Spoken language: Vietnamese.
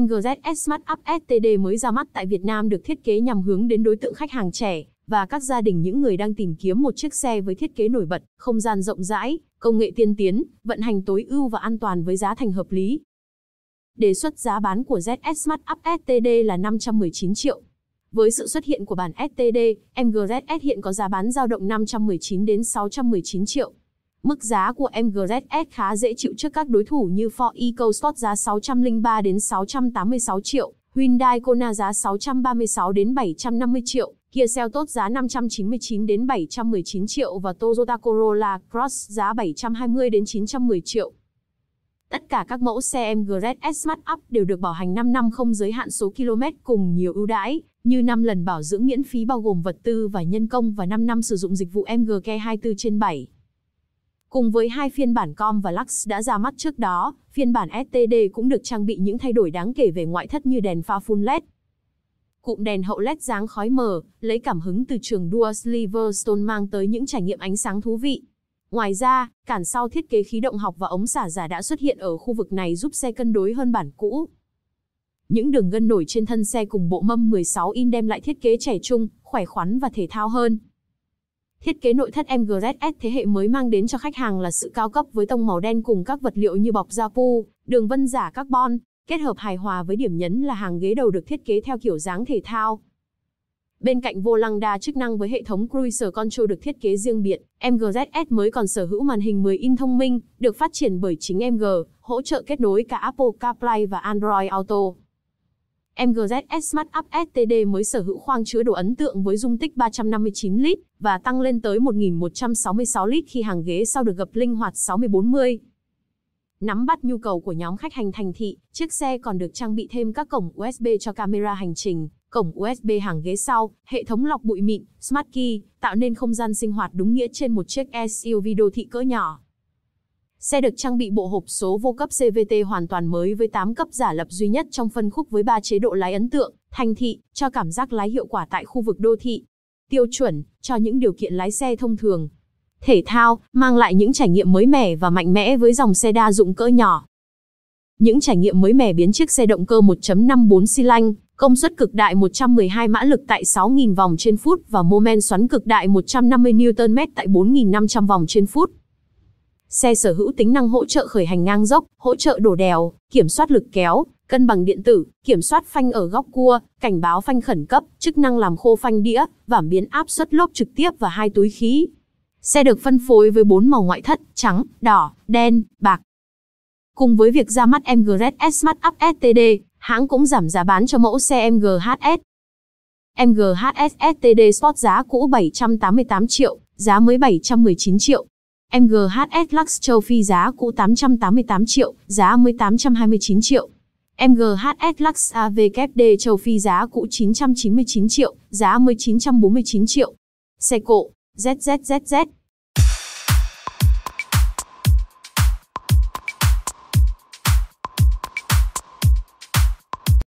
mgz Smart up STD mới ra mắt tại Việt Nam được thiết kế nhằm hướng đến đối tượng khách hàng trẻ và các gia đình những người đang tìm kiếm một chiếc xe với thiết kế nổi bật, không gian rộng rãi, công nghệ tiên tiến, vận hành tối ưu và an toàn với giá thành hợp lý. Đề xuất giá bán của ZS Smart Up STD là 519 triệu. Với sự xuất hiện của bản STD, MGZS hiện có giá bán dao động 519 đến 619 triệu. Mức giá của MGZS khá dễ chịu trước các đối thủ như Ford EcoSport giá 603 đến 686 triệu, Hyundai Kona giá 636 đến 750 triệu, Kia Seltos giá 599 đến 719 triệu và Toyota Corolla Cross giá 720 đến 910 triệu. Tất cả các mẫu xe MGS Smart Up đều được bảo hành 5 năm không giới hạn số km cùng nhiều ưu đãi, như 5 lần bảo dưỡng miễn phí bao gồm vật tư và nhân công và 5 năm sử dụng dịch vụ MG MGK 24 trên 7. Cùng với hai phiên bản Com và Lux đã ra mắt trước đó, phiên bản STD cũng được trang bị những thay đổi đáng kể về ngoại thất như đèn pha full LED. Cụm đèn hậu LED dáng khói mờ, lấy cảm hứng từ trường Dual Silverstone mang tới những trải nghiệm ánh sáng thú vị. Ngoài ra, cản sau thiết kế khí động học và ống xả giả đã xuất hiện ở khu vực này giúp xe cân đối hơn bản cũ. Những đường gân nổi trên thân xe cùng bộ mâm 16 in đem lại thiết kế trẻ trung, khỏe khoắn và thể thao hơn. Thiết kế nội thất MGZS thế hệ mới mang đến cho khách hàng là sự cao cấp với tông màu đen cùng các vật liệu như bọc da pu, đường vân giả carbon, kết hợp hài hòa với điểm nhấn là hàng ghế đầu được thiết kế theo kiểu dáng thể thao. Bên cạnh vô lăng đa chức năng với hệ thống Cruiser Control được thiết kế riêng biệt, MGZS mới còn sở hữu màn hình 10 in thông minh, được phát triển bởi chính MG, hỗ trợ kết nối cả Apple CarPlay và Android Auto mgz Smart Up STD mới sở hữu khoang chứa đồ ấn tượng với dung tích 359 lít và tăng lên tới 1.166 lít khi hàng ghế sau được gập linh hoạt 60-40. Nắm bắt nhu cầu của nhóm khách hành thành thị, chiếc xe còn được trang bị thêm các cổng USB cho camera hành trình, cổng USB hàng ghế sau, hệ thống lọc bụi mịn, Smart Key, tạo nên không gian sinh hoạt đúng nghĩa trên một chiếc SUV đô thị cỡ nhỏ. Xe được trang bị bộ hộp số vô cấp CVT hoàn toàn mới với 8 cấp giả lập duy nhất trong phân khúc với 3 chế độ lái ấn tượng, thành thị, cho cảm giác lái hiệu quả tại khu vực đô thị. Tiêu chuẩn, cho những điều kiện lái xe thông thường. Thể thao, mang lại những trải nghiệm mới mẻ và mạnh mẽ với dòng xe đa dụng cỡ nhỏ. Những trải nghiệm mới mẻ biến chiếc xe động cơ 1.54 xi lanh, công suất cực đại 112 mã lực tại 6.000 vòng trên phút và mô men xoắn cực đại 150 Nm tại 4.500 vòng trên phút. Xe sở hữu tính năng hỗ trợ khởi hành ngang dốc, hỗ trợ đổ đèo, kiểm soát lực kéo, cân bằng điện tử, kiểm soát phanh ở góc cua, cảnh báo phanh khẩn cấp, chức năng làm khô phanh đĩa, giảm biến áp suất lốp trực tiếp và hai túi khí. Xe được phân phối với 4 màu ngoại thất, trắng, đỏ, đen, bạc. Cùng với việc ra mắt MGS e Smart Up STD, hãng cũng giảm giá bán cho mẫu xe MGHS. MGHS STD Sport giá cũ 788 triệu, giá mới 719 triệu. MGHS Lux châu Phi giá cũ 888 triệu, giá mới 829 triệu. MGHS Lux AVKD châu Phi giá cũ 999 triệu, giá mới 949 triệu. Xe cộ, ZZZZ.